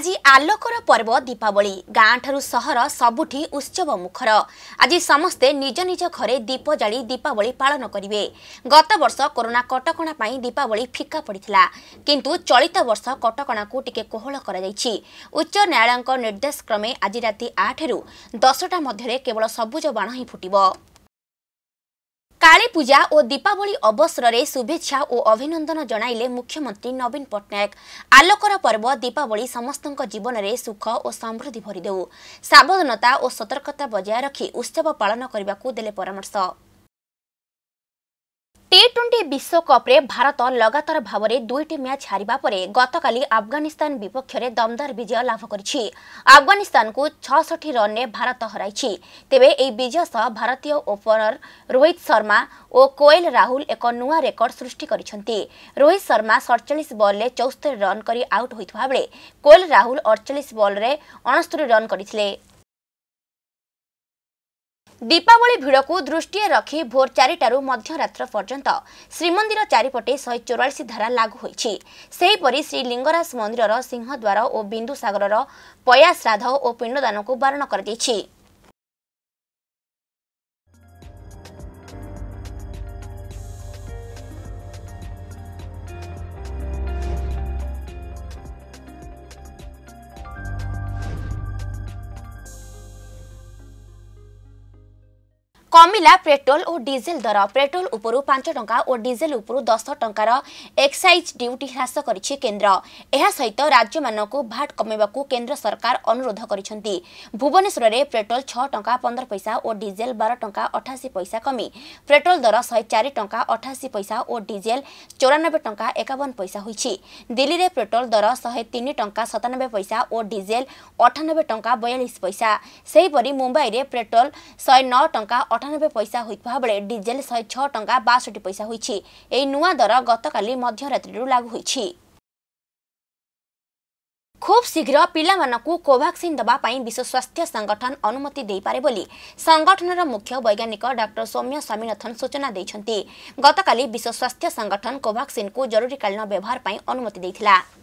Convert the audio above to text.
ଆଜି ଆଲୋକର ପର୍ବ ଦୀପାବଳି ଗାଁଠାରୁ ସହର ସବୁଠି ଉତ୍ସବ ମୁଖର ଆଜି ସମସ୍ତେ ନିଜ ନିଜ ଘରେ ଦୀପ ଜାଳି ଦୀପାବଳି ପାଳନ କରିବେ ଗତବର୍ଷ କରୋନା କଟକଣା ପାଇଁ ଦୀପାବଳି ଫିକା ପଡ଼ିଥିଲା କିନ୍ତୁ ଚଳିତ ବର୍ଷ କଟକଣାକୁ ଟିକେ କୋହଳ କରାଯାଇଛି ଉଚ୍ଚ ନ୍ୟାୟାଳୟଙ୍କ ନିର୍ଦ୍ଦେଶ କ୍ରମେ ଆଜି ରାତି ଆଠରୁ ଦଶଟା ମଧ୍ୟରେ କେବଳ ସବୁଜ ବାଣ ହିଁ ଫୁଟିବ କାଳୀ ପୂଜା ଓ ଦୀପାବଳି ଅବସରରେ ଶୁଭେଚ୍ଛା ଓ ଅଭିନନ୍ଦନ ଜଣାଇଲେ ମୁଖ୍ୟମନ୍ତ୍ରୀ ନବୀନ ପଟ୍ଟନାୟକ ଆଲୋକର ପର୍ବ ଦୀପାବଳି ସମସ୍ତଙ୍କ ଜୀବନରେ ସୁଖ ଓ ସମୃଦ୍ଧି ଭରିଦେଉ ସାବଧାନତା ଓ ସତର୍କତା ବଜାୟ ରଖି ଉତ୍ସବ ପାଳନ କରିବାକୁ ଦେଲେ ପରାମର୍ଶ টি ଟ୍ୱେଣ୍ଟି ବିଶ୍ୱକପ୍ରେ ଭାରତ ଲଗାତାର ଭାବରେ ଦୁଇଟି ମ୍ୟାଚ୍ ହାରିବା ପରେ ଗତକାଲି ଆଫଗାନିସ୍ତାନ ବିପକ୍ଷରେ ଦମଦାର ବିଜୟ ଲାଭ କରିଛି ଆଫଗାନିସ୍ତାନକୁ ଛଅଷଠି ରନ୍ରେ ଭାରତ ହରାଇଛି ତେବେ ଏହି ବିଜୟ ସହ ଭାରତୀୟ ଓପନର ରୋହିତ ଶର୍ମା ଓ କୋଏଲ ରାହୁଲ ଏକ ନୂଆ ରେକର୍ଡ ସୃଷ୍ଟି କରିଛନ୍ତି ରୋହିତ ଶର୍ମା ସଡ଼ଚାଳିଶ ବଲ୍ରେ ଚଉସ୍ତରୀ ରନ୍ କରି ଆଉଟ୍ ହୋଇଥିବା ବେଳେ କୋଏଲ ରାହୁଲ ଅଡ଼ଚାଳିଶ ବଲ୍ରେ ଅଣସ୍ତରୀ ରନ୍ କରିଥିଲେ ଦୀପାବଳି ଭିଡ଼କୁ ଦୃଷ୍ଟିରେ ରଖି ଭୋର ଚାରିଟାରୁ ମଧ୍ୟରାତ୍ର ପର୍ଯ୍ୟନ୍ତ ଶ୍ରୀମନ୍ଦିର ଚାରିପଟେ ଶହେ ଚଉରାଳିଶ ଧାରା ଲାଗୁ ହୋଇଛି ସେହିପରି ଶ୍ରୀଲିଙ୍ଗରାଜ ମନ୍ଦିରର ସିଂହଦ୍ୱାର ଓ ବିନ୍ଦୁସାଗରର ପୟାଶ୍ରାଦ୍ଧ ଓ ପିଣ୍ଡଦାନକୁ ବାରଣ କରାଯାଇଛି কমিলা পেট্রোল ও ডিজেল দর পেট্রোল উপর পাঁচ টঙ্কা ও ডিজেল উপর দশ টঙ্কার এক্সাইজ ডিউটি হ্রাস করেছে কেন্দ্র এসহিত রাজ্যমানক ভাট কমাইবাক কেন্দ্র সরকার অনুরোধ করেছেন ভুবনেশ্বরের পেট্রোল ছ টঙ্কা পনের পয়সা ও ডিজেল বার টঙ্কা অঠাশি পয়সা কমি পেট্রোল দর শহে চারি টঙ্কা অঠাশি পয়সা ও ডিজেল চৌরানবে টঙ্কা একাবন পয়সা হয়েছে দিল্লীরে পেট্রোল দর শহে তিন টঙ্কা সতানবে পয়সা ও ডিজেল অঠানবে টঙ্কা বয়াল্লিশ পয়সা সেইপরি মুম্বাইরে পেট্রোল শহে ন টঙ্কা ଅଠାନବେ ପଇସା ହୋଇଥିବା ବେଳେ ଡିଜେଲ ଶହେ ଛଅ ଟଙ୍କା ବାଷଠି ପଇସା ହୋଇଛି ଏହି ନୂଆ ଦର ଗତକାଲି ମଧ୍ୟରାତ୍ରିରୁ ଲାଗୁ ହୋଇଛି ଖୁବ୍ ଶୀଘ୍ର ପିଲାମାନଙ୍କୁ କୋଭାକ୍ସିନ୍ ଦେବା ପାଇଁ ବିଶ୍ୱ ସ୍ୱାସ୍ଥ୍ୟ ସଂଗଠନ ଅନୁମତି ଦେଇପାରେ ବୋଲି ସଂଗଠନର ମୁଖ୍ୟ ବୈଜ୍ଞାନିକ ଡକ୍ଟର ସୌମ୍ୟ ସ୍ୱାମୀନାଥନ ସୂଚନା ଦେଇଛନ୍ତି ଗତକାଲି ବିଶ୍ୱ ସ୍ୱାସ୍ଥ୍ୟ ସଂଗଠନ କୋଭାକ୍ସିନ୍କୁ ଜରୁରୀକାଳୀନ ବ୍ୟବହାର ପାଇଁ ଅନୁମତି ଦେଇଥିଲା